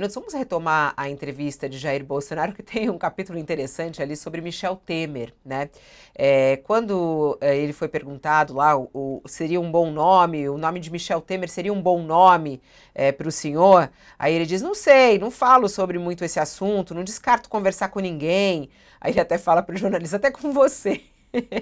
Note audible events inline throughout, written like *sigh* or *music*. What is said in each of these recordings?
Nós vamos retomar a entrevista de Jair Bolsonaro, que *laughs* tem um capítulo interessante ali sobre Michel Temer, né? É, quando é, ele foi perguntado lá, o, o, seria um bom nome, o nome de Michel Temer seria um bom nome é, para o senhor? Aí ele diz, não sei, não falo sobre muito esse assunto, não descarto conversar com ninguém. Aí ele até fala para o jornalista, até com você.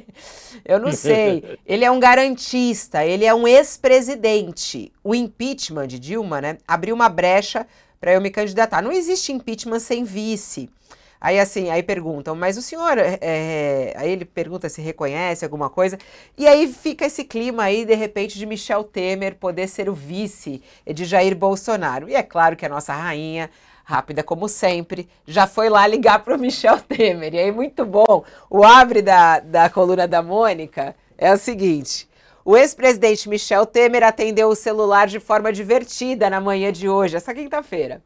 *laughs* Eu não sei. Ele é um garantista, ele é um ex-presidente. O impeachment de Dilma, né, abriu uma brecha para eu me candidatar. Não existe impeachment sem vice. Aí assim, aí perguntam, mas o senhor, é... aí ele pergunta se reconhece alguma coisa, e aí fica esse clima aí, de repente, de Michel Temer poder ser o vice de Jair Bolsonaro. E é claro que a nossa rainha, rápida como sempre, já foi lá ligar para o Michel Temer. E aí, muito bom, o abre da, da coluna da Mônica é o seguinte, o ex-presidente Michel Temer atendeu o celular de forma divertida na manhã de hoje, essa quinta-feira.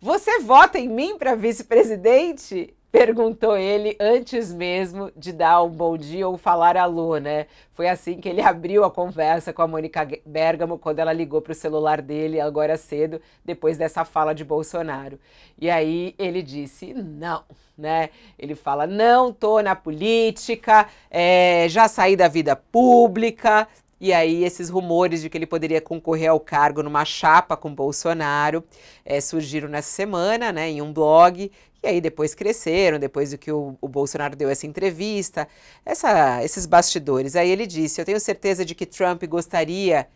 Você vota em mim para vice-presidente? perguntou ele antes mesmo de dar um bom dia ou falar alô, né? Foi assim que ele *laughs* abriu a conversa com a Mônica Bergamo quando ela ligou para o celular dele agora cedo, depois dessa fala de Bolsonaro. E aí ele disse: não, né? Ele fala: não tô na política, é, já saí da vida pública, e aí, esses rumores de que ele poderia concorrer ao cargo numa chapa com Bolsonaro é, surgiram nessa semana, né, em um blog. E aí, depois cresceram, depois do que o, o Bolsonaro deu essa entrevista, essa, esses bastidores. Aí ele disse: Eu tenho certeza de que Trump gostaria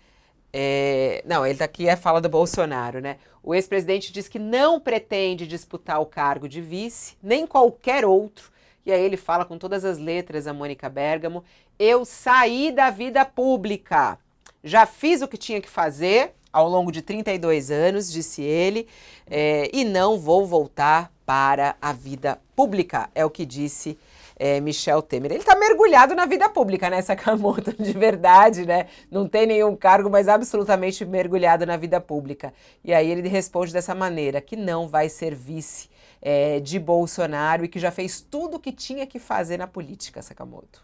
é, não, ele daqui tá é fala do Bolsonaro, né? O ex-presidente diz que não pretende disputar o cargo de vice, nem qualquer outro, e aí ele fala com todas as letras a Mônica Bergamo: Eu saí da vida pública, já fiz o que tinha que fazer ao longo de 32 anos, disse ele, é, e não vou voltar para a vida pública, é o que disse é, Michel Temer. Ele está mergulhado na vida pública, né, Sakamoto, *laughs* de verdade, né? Não tem nenhum cargo, mas absolutamente mergulhado na vida pública. E aí ele responde dessa maneira, que não vai ser vice é, de Bolsonaro e que já fez tudo o que tinha que fazer na política, Sakamoto.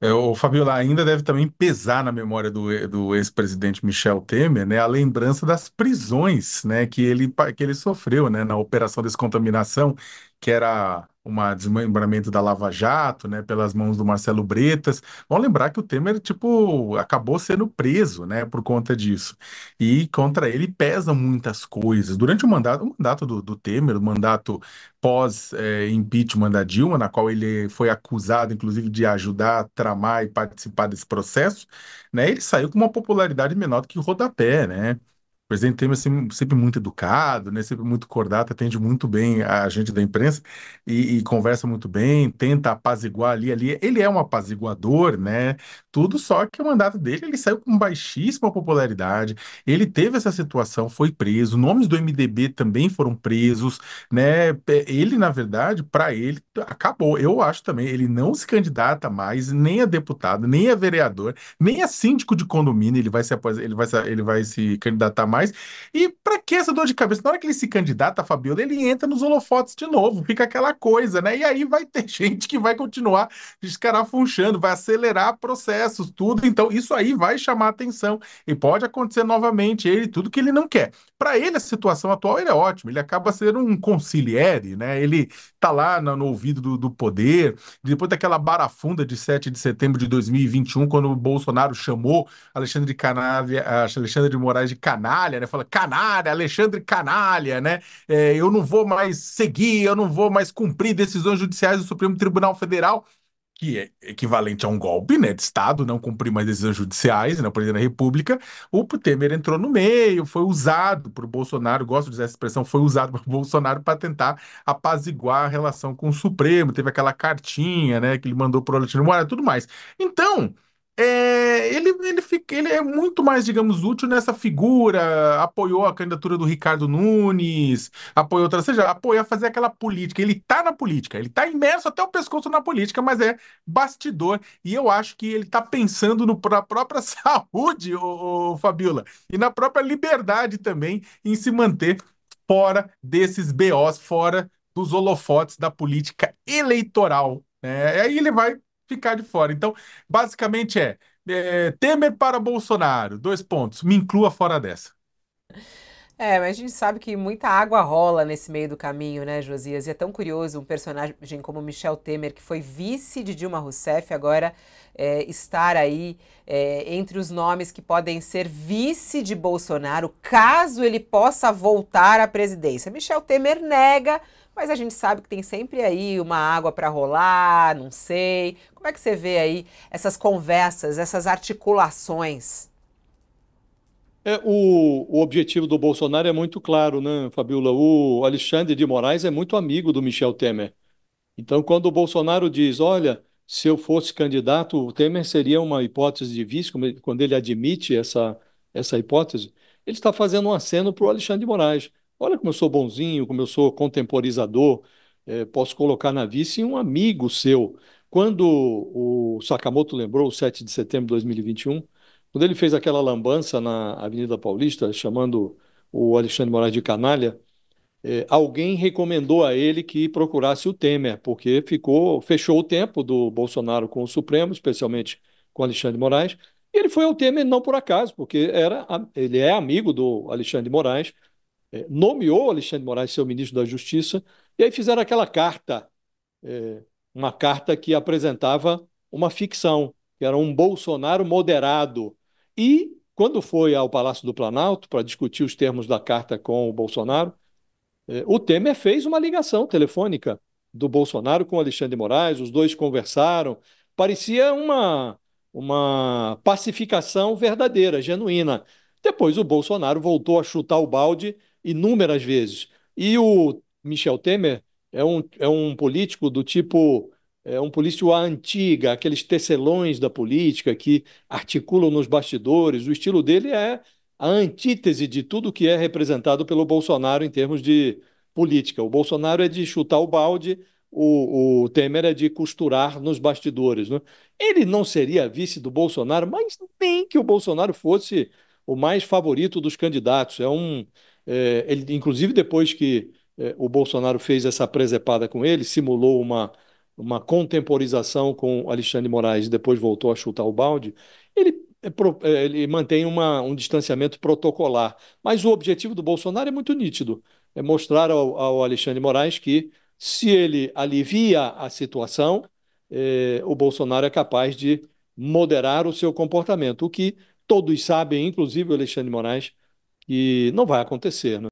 É, o Fabiola ainda deve também pesar na memória do, do ex-presidente Michel Temer, né, a lembrança das prisões, né, que ele, que ele sofreu, né, na operação descontaminação, que era uma desmembramento da Lava Jato, né, pelas mãos do Marcelo Bretas. Vamos lembrar que o Temer, tipo, acabou sendo preso, né, por conta disso. E contra ele pesam muitas coisas. Durante o mandato, o mandato do, do Temer, o mandato pós-impeachment eh, da Dilma, na qual ele foi acusado, inclusive, de ajudar, tramar e participar desse processo, né, ele saiu com uma popularidade menor do que o rodapé, né? O presidente Temer sempre, sempre muito educado, né? sempre muito cordato, atende muito bem a gente da imprensa e, e, conversa muito bem, tenta apaziguar ali, ali. Ele é um apaziguador, né? Tudo só que o mandato dele, ele saiu com baixíssima popularidade, ele teve essa situação, foi preso, nomes do MDB também foram presos, né? Ele, na verdade, para ele, acabou. Eu acho também, ele não se candidata mais, nem a deputado, nem a vereador, nem a síndico de condomínio, ele vai se, ele vai, ele vai se candidatar mais mais. E para que essa dor de cabeça? Na hora que ele se candidata Fabiola, ele entra nos holofotes de novo, fica aquela coisa, né? E aí vai ter *laughs* gente que vai continuar escarafunchando, vai acelerar processos, tudo. Então, isso aí vai chamar atenção e pode acontecer novamente ele, tudo que ele não quer. Para ele, a situação atual ele é ótima, ele acaba sendo um conciliere, né? ele está lá no, no ouvido do, do, poder. Depois daquela barafunda de 7 de setembro de 2021, quando o Bolsonaro chamou Alexandre de, canalha, Alexandre de Moraes de canalha, né? fala canalha, Alexandre canalha, né? É, eu não vou mais seguir, eu não vou mais cumprir decisões judiciais do Supremo Tribunal Federal que é equivalente a um golpe né, de Estado, não cumprir mais decisões judiciais, né, o presidente da República, o Temer entrou no meio, foi usado por Bolsonaro, gosto de usar essa expressão, foi usado por *laughs* Bolsonaro para tentar apaziguar a relação com o Supremo, teve aquela cartinha né, que ele mandou para o Alexandre Moraes, tudo mais. Então, é, ele, ele, fica, ele é muito mais, digamos, útil nessa figura. Apoiou a candidatura do Ricardo Nunes, apoiou outra, ou seja, apoiou a fazer aquela política. Ele está na política, ele está imerso até o pescoço na política, mas é bastidor. E eu acho que ele está pensando no, na própria *laughs* saúde, ô, ô, Fabiola, e na própria liberdade também em se manter fora desses BOs, fora dos holofotes da política eleitoral. É, aí ele vai ficar de fora. Então, basicamente é, é Temer para Bolsonaro, dois pontos, me inclua fora dessa. É, mas a gente sabe que muita água rola nesse meio do caminho, né, Josias? E é tão curioso um personagem como Michel Temer, que foi vice de Dilma Rousseff, agora é, estar aí é, entre os nomes que podem ser vice de Bolsonaro, caso ele possa voltar à presidência. Michel Temer nega, mas a gente sabe que tem sempre aí uma água para rolar, não sei. Como é que você vê aí essas conversas, essas articulações? É, o, o, objetivo do Bolsonaro é muito claro, né, Fabiola? O Alexandre de Moraes é muito amigo do Michel Temer. Então, quando o Bolsonaro diz, olha, se eu fosse candidato, o Temer seria uma hipótese de vice, quando ele admite essa, essa hipótese, ele está fazendo um aceno para o Alexandre de Moraes. Olha como eu sou bonzinho, como eu sou contemporizador. É, posso colocar na vice um amigo seu. Quando o Sakamoto lembrou, o 7 de setembro de 2021, quando ele fez aquela lambança na Avenida Paulista, chamando o Alexandre Moraes de canalha, é, alguém recomendou a ele que procurasse o Temer, porque ficou fechou o tempo do Bolsonaro com o Supremo, especialmente com o Alexandre Moraes, ele foi ao Temer não por acaso, porque era, ele é amigo do Alexandre de Moraes, é, nomeou Alexandre de Moraes seu ministro da Justiça, e aí fizeram aquela carta, é, uma carta que apresentava uma ficção, que era um Bolsonaro moderado. E, quando foi ao Palácio do Planalto para discutir os termos da carta com o Bolsonaro, é, o Temer fez uma ligação telefônica do Bolsonaro com Alexandre de Moraes, os dois conversaram. Parecia uma, uma pacificação verdadeira, genuína. Depois o Bolsonaro voltou a chutar o balde inúmeras vezes. E o Michel Temer é um, é um político do tipo. É um político antiga, aqueles tecelões da política que articulam nos bastidores. O estilo dele é a antítese de tudo que é representado pelo Bolsonaro em termos de política. O Bolsonaro é de chutar o balde, o, o Temer é de costurar nos bastidores. Né? Ele não seria vice do Bolsonaro, mas nem que o Bolsonaro fosse o mais favorito dos candidatos. É um, é, ele, inclusive, depois que é, o Bolsonaro fez essa presepada com ele, simulou uma, uma contemporização com Alexandre Moraes e depois voltou a chutar o balde, ele, é, é, ele mantém uma, um distanciamento protocolar. Mas o objetivo do Bolsonaro é muito nítido: é mostrar ao, ao Alexandre Moraes que, se ele alivia a situação, é, o Bolsonaro é capaz de moderar o seu comportamento, o que todos sabem, inclusive o Alexandre Moraes e não vai acontecer, né?